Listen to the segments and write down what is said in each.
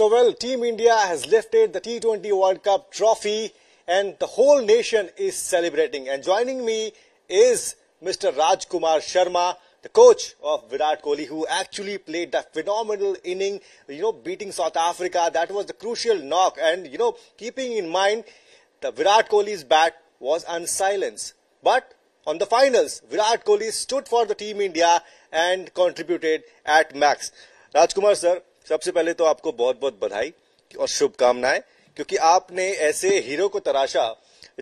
So, well, Team India has lifted the T20 World Cup trophy and the whole nation is celebrating. And joining me is Mr. Rajkumar Sharma, the coach of Virat Kohli, who actually played that phenomenal inning, you know, beating South Africa. That was the crucial knock. And, you know, keeping in mind, the Virat Kohli's bat was unsilenced. But on the finals, Virat Kohli stood for the Team India and contributed at max. Rajkumar, sir, सबसे पहले तो आपको बहुत बहुत बधाई और शुभकामनाएं क्योंकि आपने ऐसे हीरो को तराशा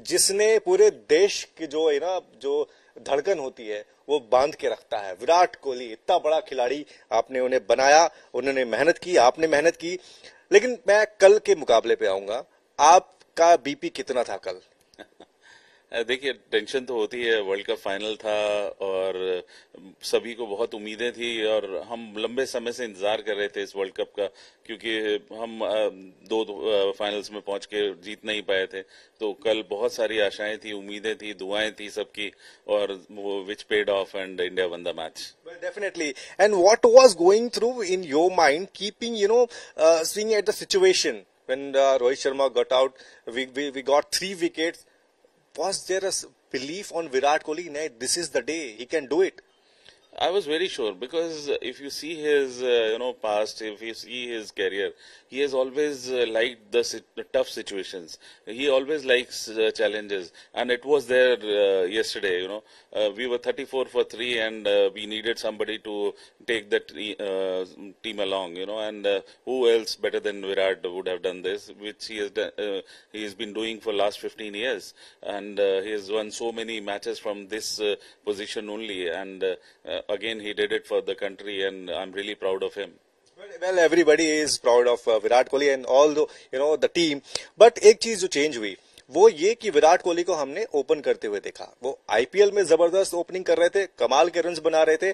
जिसने पूरे देश की जो है ना जो धड़कन होती है वो बांध के रखता है विराट कोहली इतना बड़ा खिलाड़ी आपने उन्हें बनाया उन्होंने मेहनत की आपने मेहनत की लेकिन मैं कल के मुकाबले पे आऊंगा आपका बीपी कितना था कल देखिए टेंशन तो होती है वर्ल्ड कप फाइनल था और सभी को बहुत उम्मीदें थी और हम लंबे समय से इंतजार कर रहे थे इस वर्ल्ड कप का क्योंकि हम दो, दो फाइनल्स में पहुंच के जीत नहीं पाए थे तो कल बहुत सारी आशाएं थी उम्मीदें थी दुआएं थी सबकी और वो which paid off and India won the match definitely and what was going through in your mind keeping you know see at the situation when uh, Rohit Sharma got out, we, we, we got three wickets was there a belief on Virat Kohli? this is the day he can do it. I was very sure because if you see his uh, you know past, if you see his career, he has always uh, liked the, the, tough situations. He always likes uh, challenges, and it was there uh, yesterday. You know, uh, we were 34 for three, and uh, we needed somebody to take that team along. You know, and who else better than Virat would have done this, which he has done, he has been doing for last 15 years, and he has won so many matches from this position only, and uh, again, he did it for the country, and I'm really proud of him. Well, everybody is proud of uh, Virat Kohli and all the you know the team. But ek cheez jo change hui वो ये कि विराट कोहली को हमने open करते हुए देखा वो IPL में जबरदस्त ओपनिंग कर रहे थे कमाल के रन बना रहे थे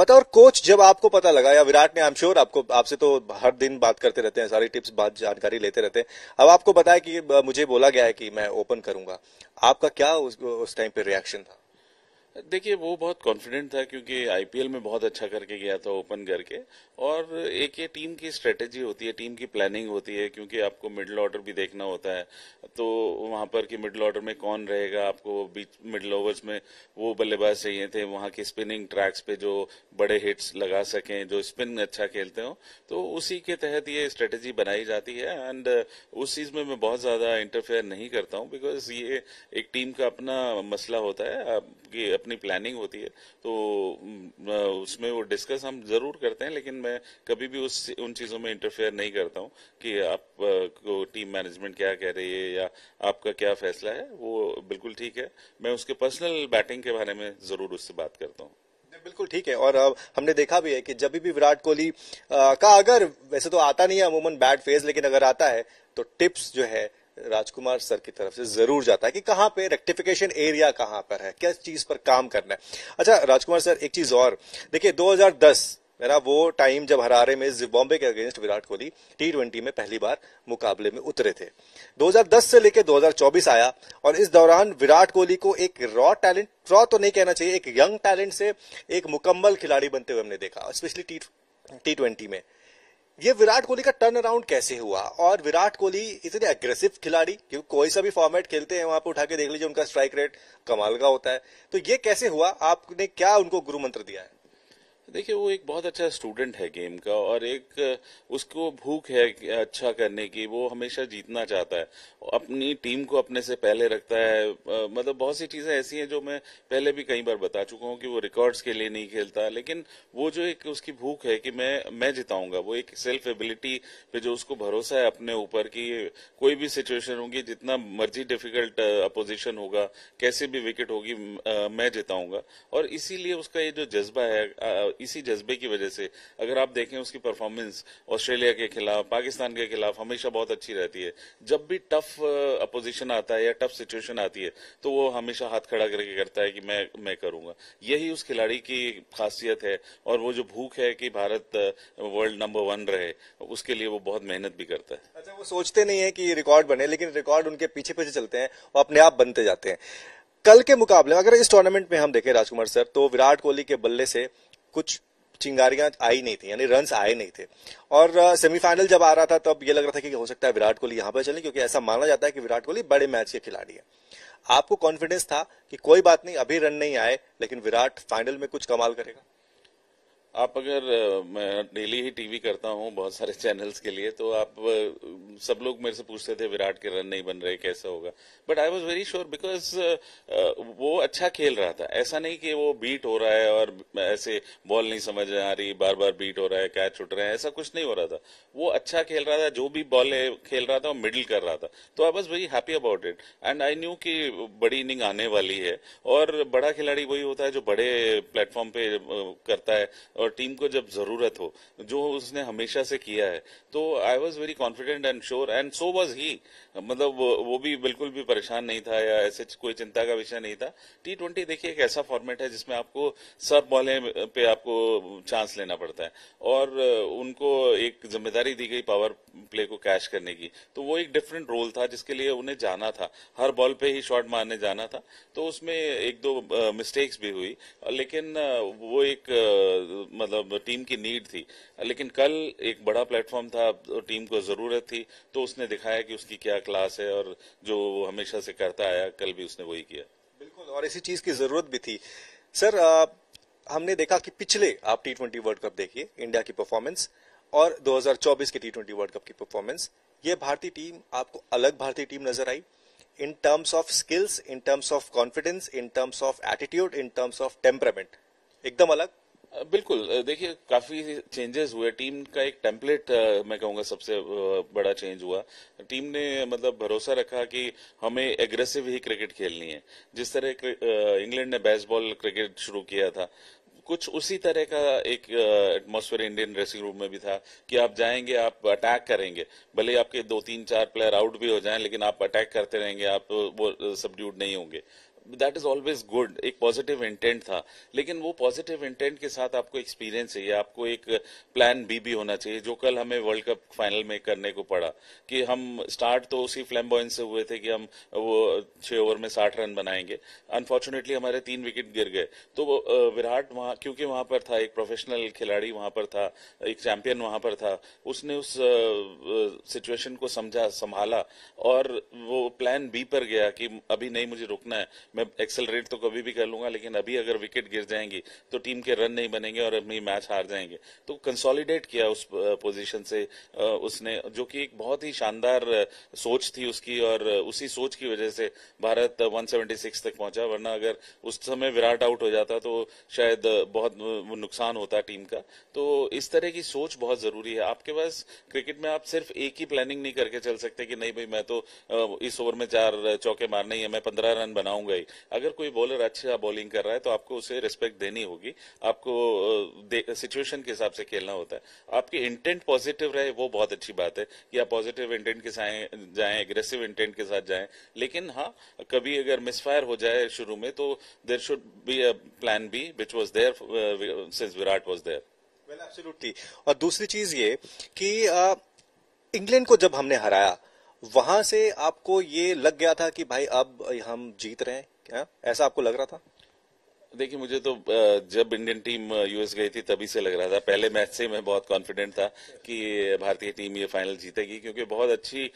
बताओ कोच जब आपको पता लगा या विराट ने आई एम श्योर आपको आपसे तो हर दिन बात करते रहते हैं सारी टिप्स बात जानकारी लेते रहते हैं अब आपको बताया कि मुझे बोला गया है कि मैं ओपन करूंगा आपका क्या उस टाइम पे रिएक्शन था देखिए वो बहुत कॉन्फिडेंट था क्योंकि आईपीएल में बहुत अच्छा करके गया था ओपन करके और एक ये टीम की स्ट्रेटेजी होती है टीम की प्लानिंग होती है क्योंकि आपको मिडिल ऑर्डर भी देखना होता है तो वहां पर कि मिडिल ऑर्डर में कौन रहेगा आपको बीच मिडिल ओवर्स में वो बल्लेबाज चाहिए थे वहां के स्पिनिंग ट्रैक्स पे जो बड़े हिट्स लगा सकें जो स्पिन अच्छा खेलते हो तो उसी के तहत ये स्ट्रेटेजी बनाई जाती है एंड उस चीज में मैं बहुत ज्यादा इंटरफेयर नहीं करता हूँ बिकॉज ये एक टीम का अपना मसला होता है आपकी अपनी प्लानिंग होती है तो उसमें वो डिस्कस हम जरूर करते हैं लेकिन मैं कभी भी उस उन चीज़ों में इंटरफेयर नहीं करता हूँ कि आप को टीम मैनेजमेंट क्या कह रही है या आपका क्या फैसला है वो बिल्कुल ठीक है मैं उसके पर्सनल बैटिंग के बारे में जरूर उससे बात करता हूँ बिल्कुल ठीक है और हमने देखा भी है कि जब भी विराट कोहली का अगर वैसे तो आता नहीं है अमूमन बैड फेज लेकिन अगर आता है तो टिप्स जो है राजकुमार सर की तरफ से जरूर जाता है कि कहाँ पे रेक्टिफिकेशन एरिया कहां पर है क्या चीज पर काम करना है अच्छा राजकुमार सर एक चीज और देखिए 2010 मेरा वो टाइम जब हरारे में बॉम्बे के against Virat Kohli T twenty में पहली बार मुकाबले में उतरे थे 2010 से लेकर 2024 आया और इस दौरान विराट कोहली को एक रॉ टैलेंट रॉ तो नहीं कहना चाहिए एक यंग टैलेंट से एक मुकम्मल खिलाड़ी बनते हुए हमने देखा स्पेशली टी टी ट्वेंटी में ये विराट कोहली का टर्न अराउंड कैसे हुआ और विराट कोहली इतने अग्रेसिव खिलाड़ी क्योंकि कोई सा भी फॉर्मेट खेलते हैं वहां पर उठा के देख लीजिए उनका स्ट्राइक रेट कमाल का होता है तो ये कैसे हुआ आपने क्या उनको गुरु मंत्र दिया है देखिए वो एक बहुत अच्छा स्टूडेंट है गेम का और एक उसको भूख है अच्छा करने की वो हमेशा जीतना चाहता है अपनी टीम को अपने से पहले रखता है मतलब बहुत सी चीज़ें ऐसी हैं जो मैं पहले भी कई बार बता चुका हूँ कि वो रिकॉर्ड्स के लिए नहीं खेलता लेकिन वो जो एक उसकी भूख है कि मैं मैं जिताऊंगा वो एक सेल्फ एबिलिटी पे जो उसको भरोसा है अपने ऊपर कि कोई भी सिचुएशन होगी जितना मर्जी डिफिकल्ट अपोजिशन होगा कैसे भी विकेट होगी मैं जिताऊंगा और इसीलिए उसका ये जो जज्बा है इसी जज्बे की वजह से अगर आप देखें उसकी परफॉर्मेंस ऑस्ट्रेलिया के खिलाफ पाकिस्तान के खिलाफ हमेशा बहुत अच्छी रहती है जब भी टफ अपोजिशन आता है या टफ सिचुएशन आती है तो वो हमेशा हाथ खड़ा करके करता है कि मैं मैं करूंगा यही उस खिलाड़ी की खासियत है और वो जो भूख है कि भारत वर्ल्ड नंबर वन रहे उसके लिए वो बहुत मेहनत भी करता है अच्छा वो सोचते नहीं है कि रिकॉर्ड बने लेकिन रिकॉर्ड उनके पीछे पीछे चलते हैं और अपने आप बनते जाते हैं कल के मुकाबले अगर इस टूर्नामेंट में हम देखें राजकुमार सर तो विराट कोहली के बल्ले से कुछ चिंगारियां आई नहीं थी यानी रन आए नहीं थे और सेमीफाइनल जब आ रहा था तब ये लग रहा था कि हो सकता है विराट कोहली यहां पर चले क्योंकि ऐसा माना जाता है कि विराट कोहली बड़े मैच के खिलाड़ी है आपको कॉन्फिडेंस था कि कोई बात नहीं अभी रन नहीं आए लेकिन विराट फाइनल में कुछ कमाल करेगा आप अगर मैं डेली ही टीवी करता हूं बहुत सारे चैनल्स के लिए तो आप सब लोग मेरे से पूछते थे विराट के रन नहीं बन रहे कैसा होगा but I was very sure because वो अच्छा खेल रहा था ऐसा नहीं कि वो बीट हो रहा है और ऐसे बॉल नहीं समझ आ रही बार बार बीट हो रहा है कैच उठ रहे हैं ऐसा कुछ नहीं हो रहा था वो अच्छा खेल रहा था जो भी बॉल खेल रहा था वो मिडिल कर रहा था तो I was very happy about it and I knew कि बड़ी इनिंग आने वाली है और बड़ा खिलाड़ी वही होता है जो बड़े प्लेटफॉर्म पे करता है और और टीम को जब जरूरत हो जो उसने हमेशा से किया है तो I was very confident and sure and so was he मतलब वो भी बिल्कुल भी परेशान नहीं था या ऐसे कोई चिंता का विषय नहीं था टी ट्वेंटी देखिए एक ऐसा फॉर्मेट है जिसमें आपको सब बॉले पे आपको चांस लेना पड़ता है और उनको एक जिम्मेदारी दी गई पावर प्ले को कैश करने की तो वो एक डिफरेंट रोल था जिसके लिए उन्हें जाना था हर बॉल पे ही शॉट मारने जाना था तो उसमें एक दो मिस्टेक्स भी हुई लेकिन वो एक मतलब टीम की नीड थी लेकिन कल एक बड़ा प्लेटफॉर्म था तो टीम को ज़रूरत थी तो उसने दिखाया कि उसकी क्या क्लास है और जो वो हमेशा से करता आया कल भी उसने वही किया बिल्कुल और इसी चीज़ की ज़रूरत भी थी सर आ, हमने देखा कि पिछले आप टी ट्वेंटी वर्ल्ड कप देखिए इंडिया की परफॉर्मेंस और 2024 के टी ट्वेंटी वर्ल्ड कप की परफॉर्मेंस ये भारतीय टीम आपको अलग भारतीय टीम नजर आई in terms of skills in terms of confidence in terms of attitude in terms of temperament एकदम अलग बिल्कुल देखिए काफी चेंजेस हुए टीम का एक टेम्पलेट मैं कहूंगा सबसे बड़ा चेंज हुआ टीम ने मतलब भरोसा रखा कि हमें एग्रेसिव ही क्रिकेट खेलनी है जिस तरह इंग्लैंड ने बेसबॉल क्रिकेट शुरू किया था कुछ उसी तरह का एक एटमोस्फेयर इंडियन ड्रेसिंग रूम में भी था कि आप जाएंगे आप अटैक करेंगे भले आपके दो तीन चार प्लेयर आउट भी हो जाएं लेकिन आप अटैक करते रहेंगे आप वो सब्ड्यूड नहीं होंगे दैट इज ऑलवेज गुड एक पॉजिटिव इंटेंट था लेकिन वो पॉजिटिव इंटेंट के साथ आपको एक्सपीरियंस चाहिए आपको एक प्लान बी भी होना चाहिए जो कल हमें वर्ल्ड कप फाइनल में करने को पड़ा कि हम स्टार्ट तो उसी बॉइन से हुए थे कि हम वो छह ओवर में साठ रन बनाएंगे अनफॉर्चुनेटली हमारे तीन विकेट गिर गए तो विराट वहां क्योंकि वहां पर था एक प्रोफेशनल खिलाड़ी वहां पर था एक चैंपियन वहां पर था उसने उस सिचुएशन को समझा संभाला और वो प्लान बी पर गया कि अभी नहीं मुझे रुकना है मैं एक्सेलरेट तो कभी भी कर लूंगा लेकिन अभी अगर विकेट गिर जाएंगी तो टीम के रन नहीं बनेंगे और अपनी मैच हार जाएंगे तो कंसोलिडेट किया उस पोजीशन से उसने जो कि एक बहुत ही शानदार सोच थी उसकी और उसी सोच की वजह से भारत 176 तक पहुंचा वरना अगर उस समय विराट आउट हो जाता तो शायद बहुत नुकसान होता टीम का तो इस तरह की सोच बहुत जरूरी है आपके पास क्रिकेट में आप सिर्फ एक ही प्लानिंग नहीं करके चल सकते कि नहीं भाई मैं तो इस ओवर में चार चौके मारने ही है मैं पंद्रह रन बनाऊंगा ही अगर कोई बॉलर अच्छा बॉलिंग कर रहा है तो आपको उसे रिस्पेक्ट देनी होगी आपको सिचुएशन के हिसाब से खेलना होता है आपके इंटेंट पॉजिटिव रहे वो बहुत अच्छी बात है कि आप पॉजिटिव इंटेंट के साथ जाए एग्रेसिव इंटेंट के साथ जाए लेकिन हाँ कभी अगर मिसफायर हो जाए शुरू में तो there should be a plan B which was there since Virat was there well absolutely और दूसरी चीज ये कि इंग्लैंड को जब हमने हराया वहां से आपको ये लग गया था कि भाई अब हम जीत रहे हैं क्या ऐसा आपको लग रहा था देखिए मुझे तो जब इंडियन टीम यूएस गई थी तभी से लग रहा था पहले मैच से मैं बहुत कॉन्फिडेंट था कि भारतीय टीम ये फाइनल जीतेगी क्योंकि बहुत अच्छी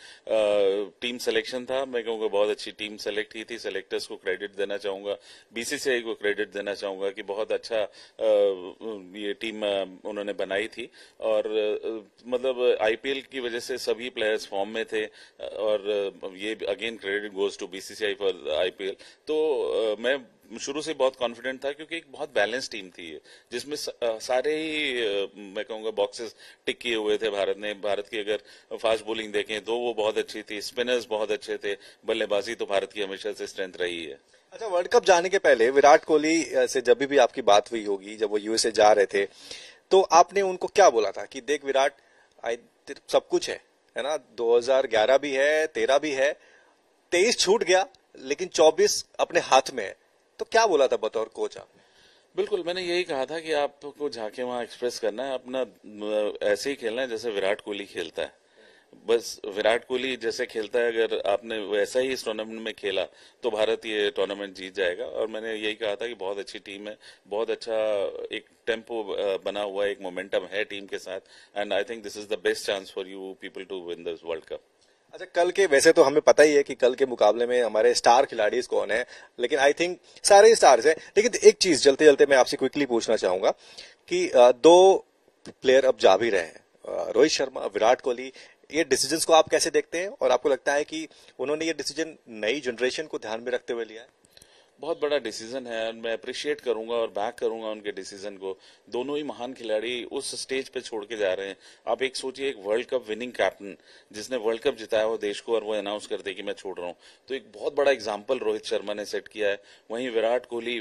टीम सिलेक्शन था मैं क्योंकि बहुत अच्छी टीम सेलेक्ट ही थी सेलेक्टर्स को क्रेडिट देना चाहूंगा बीसीसीआई को क्रेडिट देना चाहूंगा कि बहुत अच्छा ये टीम उन्होंने बनाई थी और मतलब आईपीएल की वजह से सभी प्लेयर्स फॉर्म में थे और ये again credit goes to BCCI for IPL तो मैं शुरू से बहुत कॉन्फिडेंट कॉन्फिडेंट था क्योंकि एक बहुत बैलेंस टीम थी जिसमें सारे ही मैं कहूँगा बॉक्सेस टिक किए हुए थे भारत ने भारत की अगर फास्ट बॉलिंग देखें तो वो बहुत अच्छी थी स्पिनर्स बहुत अच्छे थे बल्लेबाजी तो भारत की हमेशा से स्ट्रेंथ रही है अच्छा वर्ल्ड कप जाने के पहले विराट कोहली से जब भी आपकी बात हुई होगी जब वो यूएसए जा रहे थे तो आपने उनको क्या बोला था कि देख विराट आई सब कुछ है है ना 2011 भी है 13 भी है 23 छूट गया लेकिन 24 अपने हाथ में है तो क्या बोला था बतौर कोच आपने बिल्कुल मैंने यही कहा था कि आपको झाके वहां एक्सप्रेस करना है अपना ऐसे ही खेलना है जैसे विराट कोहली खेलता है बस विराट कोहली जैसे खेलता है अगर आपने वैसा ही इस टूर्नामेंट में खेला तो भारत ये टूर्नामेंट जीत जाएगा और मैंने यही कहा था कि बहुत अच्छी टीम है बहुत अच्छा एक टेम्पो बना हुआ एक मोमेंटम है टीम के साथ and I think this is the best chance for you people to win this world cup अच्छा कल के वैसे तो हमें पता ही है कि कल के मुकाबले में हमारे स्टार खिलाड़ी कौन है लेकिन आई थिंक सारे स्टार्स हैं लेकिन एक चीज जलते जलते मैं आपसे क्विकली पूछना चाहूंगा कि दो प्लेयर अब जा भी रहे हैं रोहित शर्मा विराट कोहली ये डिसीजन को आप कैसे देखते हैं और आपको लगता है कि उन्होंने ये डिसीजन नई जनरेशन को ध्यान में रखते हुए लिया है बहुत बड़ा डिसीजन है और मैं अप्रिशिएट करूंगा और बैक करूंगा उनके डिसीजन को दोनों ही महान खिलाड़ी उस स्टेज पे छोड़ के जा रहे हैं आप एक सोचिए एक वर्ल्ड कप विनिंग कैप्टन जिसने वर्ल्ड कप जिताया हो देश को और वो अनाउंस कर दे कि मैं छोड़ रहा हूँ तो एक बहुत बड़ा एग्जाम्पल रोहित शर्मा ने सेट किया है वहीं विराट कोहली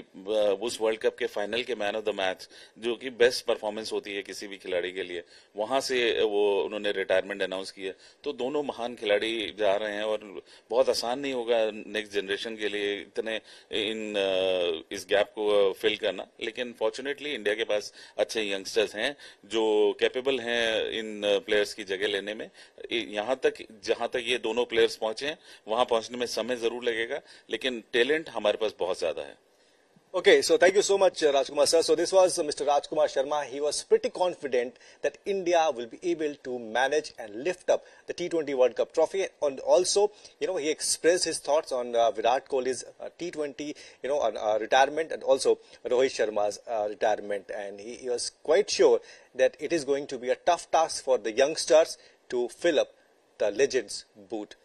उस वर्ल्ड कप के फाइनल के मैन ऑफ द मैच जो कि बेस्ट परफॉर्मेंस होती है किसी भी खिलाड़ी के लिए वहां से वो उन्होंने रिटायरमेंट अनाउंस किया तो दोनों महान खिलाड़ी जा रहे हैं और बहुत आसान नहीं होगा नेक्स्ट जनरेशन के लिए इतने इन इस गैप को फिल करना लेकिन फॉर्चुनेटली इंडिया के पास अच्छे यंगस्टर्स हैं जो कैपेबल हैं इन प्लेयर्स की जगह लेने में यहाँ तक जहाँ तक ये दोनों प्लेयर्स पहुंचे हैं वहां पहुंचने में समय जरूर लगेगा लेकिन टैलेंट हमारे पास बहुत ज्यादा है Okay, so thank you so much, uh, Rajkumar sir. So this was Mr. Rajkumar Sharma. He was pretty confident that India will be able to manage and lift up the T20 World Cup trophy. And also, you know, he expressed his thoughts on uh, Virat Kohli's uh, T20, you know, uh, retirement and also Rohit Sharma's retirement. And he, he was quite sure that it is going to be a tough task for the youngsters to fill up the legends' boot.